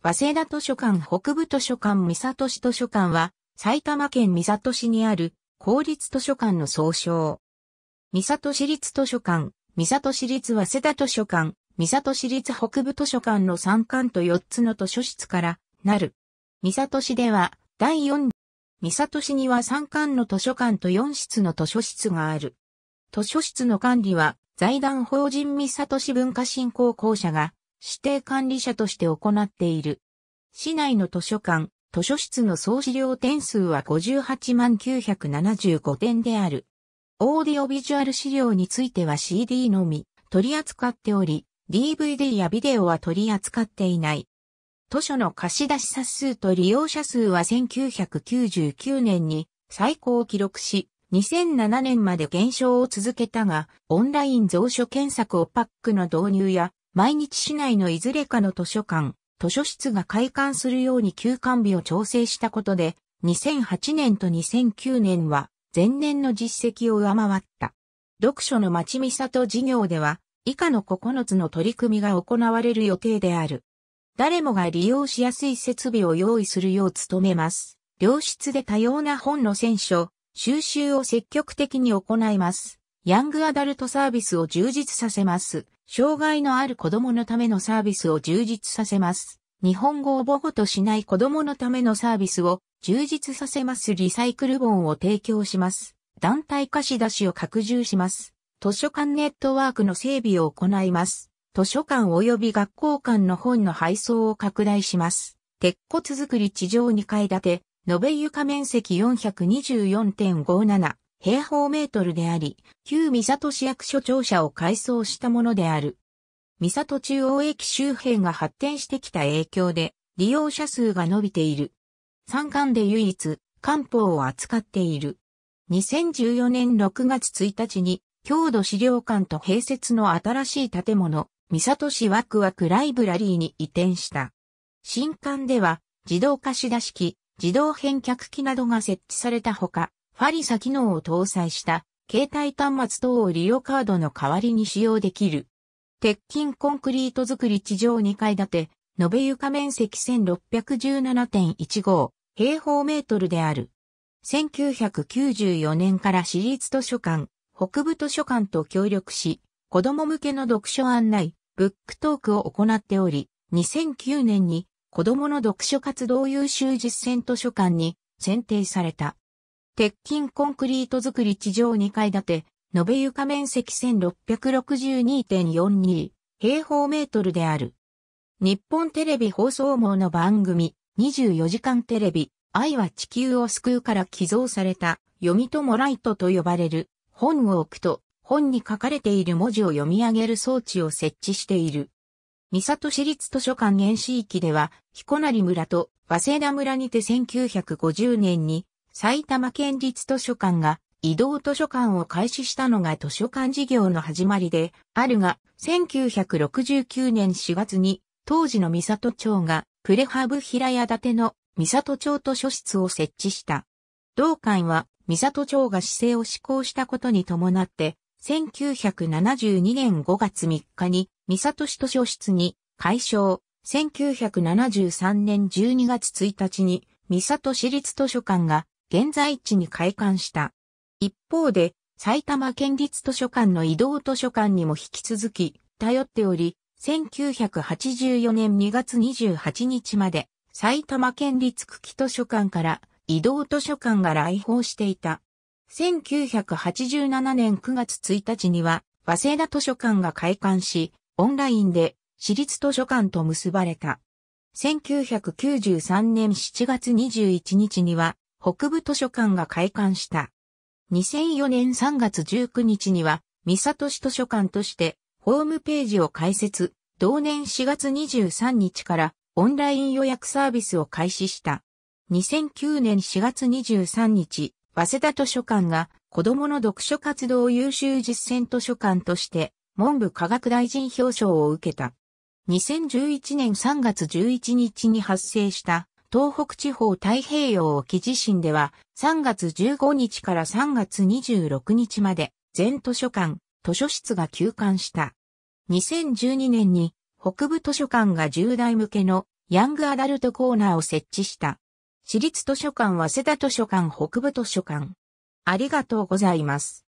早稲田図書館北部図書館三郷市図書館は、埼玉県三郷市にある公立図書館の総称。三郷市立図書館、三郷市立早稲田図書館、三郷市立北部図書館の3館と4つの図書室からなる。三郷市では、第4、三郷市には3館の図書館と4室の図書室がある。図書室の管理は、財団法人三郷市文化振興公社が指定管理者として行っている。市内の図書館、図書室の総資料点数は58万975点である。オーディオビジュアル資料については CD のみ取り扱っており、DVD やビデオは取り扱っていない。図書の貸し出し冊数と利用者数は1999年に最高を記録し、2007年まで減少を続けたが、オンライン蔵書検索をパックの導入や毎日市内のいずれかの図書館、図書室が開館するように休館日を調整したことで、2008年と2009年は前年の実績を上回った。読書の町三里事業では、以下の9つの取り組みが行われる予定である。誰もが利用しやすい設備を用意するよう努めます。良質で多様な本の選書、収集を積極的に行います。ヤングアダルトサービスを充実させます。障害のある子供のためのサービスを充実させます。日本語を母語としない子供のためのサービスを充実させますリサイクル本を提供します。団体貸し出しを拡充します。図書館ネットワークの整備を行います。図書館及び学校間の本の配送を拡大します。鉄骨造り地上2階建て、延べ床面積424.57。平方メートルであり、旧三郷市役所庁舎を改装したものである。三郷中央駅周辺が発展してきた影響で、利用者数が伸びている。三館で唯一、漢方を扱っている。2014年6月1日に、郷土資料館と併設の新しい建物、三郷市ワクワクライブラリーに移転した。新館では、自動貸し出し機、自動返却機などが設置されたほか、ファリサ機能を搭載した携帯端末等を利用カードの代わりに使用できる。鉄筋コンクリート作り地上2階建て、延べ床面積1617.15平方メートルである。1994年から私立図書館、北部図書館と協力し、子供向けの読書案内、ブックトークを行っており、2009年に子供の読書活動優秀実践図書館に選定された。鉄筋コンクリート造り地上2階建て、延べ床面積1662.42平方メートルである。日本テレビ放送網の番組、24時間テレビ、愛は地球を救うから寄贈された、読み友ライトと呼ばれる、本を置くと、本に書かれている文字を読み上げる装置を設置している。三里市立図書館原市域では、彦成村と早稲田村にて1950年に埼玉県立図書館が移動図書館を開始したのが図書館事業の始まりであるが、1969年4月に当時の三里町がプレハブ平屋建ての三里町図書室を設置した。同館は三里町が市政を施行したことに伴って、1972年5月3日に三里市図書室に改称、1973年12月1日に三里市立図書館が現在地に開館した。一方で、埼玉県立図書館の移動図書館にも引き続き、頼っており、1984年2月28日まで、埼玉県立久喜図書館から移動図書館が来訪していた。1987年9月1日には、早稲田図書館が開館し、オンラインで私立図書館と結ばれた。1993年7月21日には、北部図書館が開館した。2004年3月19日には、三郷市図書館としてホームページを開設、同年4月23日からオンライン予約サービスを開始した。2009年4月23日、早稲田図書館が子供の読書活動優秀実践図書館として文部科学大臣表彰を受けた。2011年3月11日に発生した東北地方太平洋沖地震では、3月15日から3月26日まで、全図書館、図書室が休館した。2012年に、北部図書館が10代向けのヤングアダルトコーナーを設置した。私立図書館は瀬田図書館北部図書館。ありがとうございます。